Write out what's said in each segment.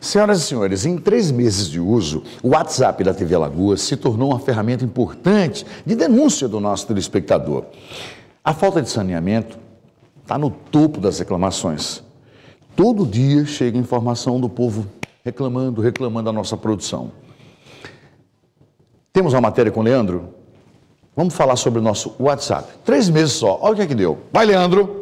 Senhoras e senhores, em três meses de uso, o WhatsApp da TV Lagoa se tornou uma ferramenta importante de denúncia do nosso telespectador. A falta de saneamento está no topo das reclamações. Todo dia chega informação do povo reclamando, reclamando da nossa produção. Temos uma matéria com o Leandro? Vamos falar sobre o nosso WhatsApp. Três meses só. Olha o que é que deu. Vai, Leandro!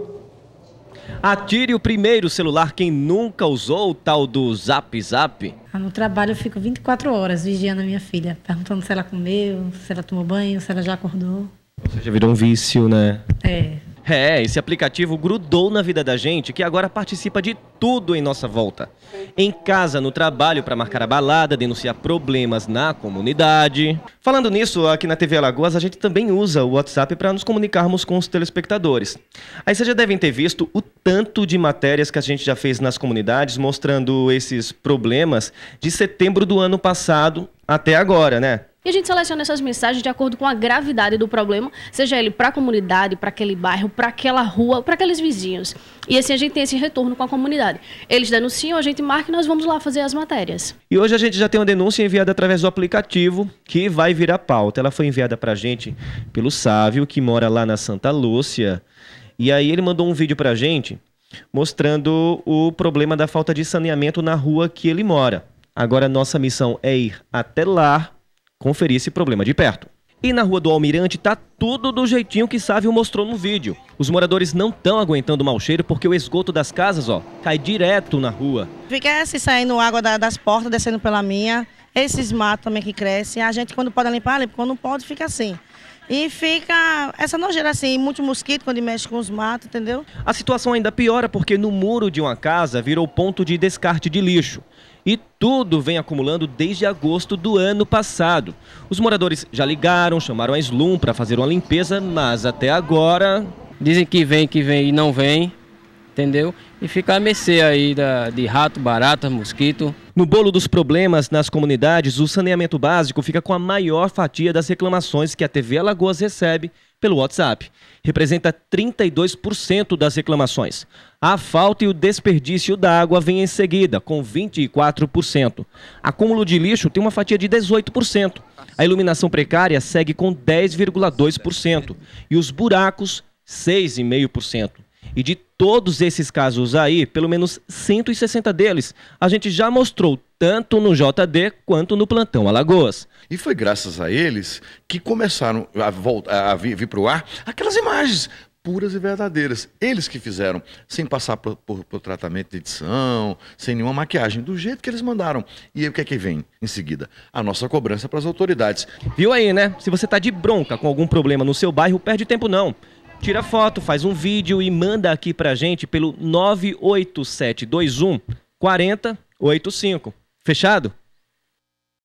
Atire o primeiro celular quem nunca usou o tal do Zap Zap. Ah, no trabalho eu fico 24 horas vigiando a minha filha, perguntando se ela comeu, se ela tomou banho, se ela já acordou. Você já virou um vício, né? É. É, esse aplicativo grudou na vida da gente que agora participa de tudo em nossa volta. Em casa, no trabalho, para marcar a balada, denunciar problemas na comunidade. Falando nisso, aqui na TV Alagoas a gente também usa o WhatsApp para nos comunicarmos com os telespectadores. Aí vocês já devem ter visto o tanto de matérias que a gente já fez nas comunidades mostrando esses problemas de setembro do ano passado até agora, né? E a gente seleciona essas mensagens de acordo com a gravidade do problema, seja ele para a comunidade, para aquele bairro, para aquela rua, para aqueles vizinhos. E assim a gente tem esse retorno com a comunidade. Eles denunciam, a gente marca e nós vamos lá fazer as matérias. E hoje a gente já tem uma denúncia enviada através do aplicativo que vai virar pauta. Ela foi enviada para a gente pelo Sávio, que mora lá na Santa Lúcia. E aí ele mandou um vídeo para a gente mostrando o problema da falta de saneamento na rua que ele mora. Agora nossa missão é ir até lá conferir esse problema de perto. E na rua do Almirante tá tudo do jeitinho que Sávio mostrou no vídeo. Os moradores não estão aguentando o mau cheiro porque o esgoto das casas, ó, cai direto na rua. Fica assim saindo água das portas, descendo pela minha. Esses matos também que crescem. A gente quando pode limpar, limpa. Quando não pode, fica assim. E fica essa nojeira assim, muito mosquito quando mexe com os matos, entendeu? A situação ainda piora porque no muro de uma casa virou ponto de descarte de lixo. E tudo vem acumulando desde agosto do ano passado. Os moradores já ligaram, chamaram a Slum para fazer uma limpeza, mas até agora. Dizem que vem, que vem e não vem entendeu? E ficar a mercê aí da, de rato, barata, mosquito. No bolo dos problemas nas comunidades, o saneamento básico fica com a maior fatia das reclamações que a TV Alagoas recebe pelo WhatsApp. Representa 32% das reclamações. A falta e o desperdício da água vem em seguida, com 24%. Acúmulo de lixo tem uma fatia de 18%. A iluminação precária segue com 10,2%. E os buracos, 6,5%. E de todos esses casos aí, pelo menos 160 deles, a gente já mostrou tanto no JD quanto no plantão Alagoas. E foi graças a eles que começaram a, voltar, a vir, vir para o ar aquelas imagens puras e verdadeiras. Eles que fizeram, sem passar por, por, por, tratamento de edição, sem nenhuma maquiagem, do jeito que eles mandaram. E aí, o que é que vem em seguida? A nossa cobrança para as autoridades. Viu aí, né? Se você tá de bronca com algum problema no seu bairro, perde tempo não. Tira foto, faz um vídeo e manda aqui pra gente pelo 98721 4085. Fechado?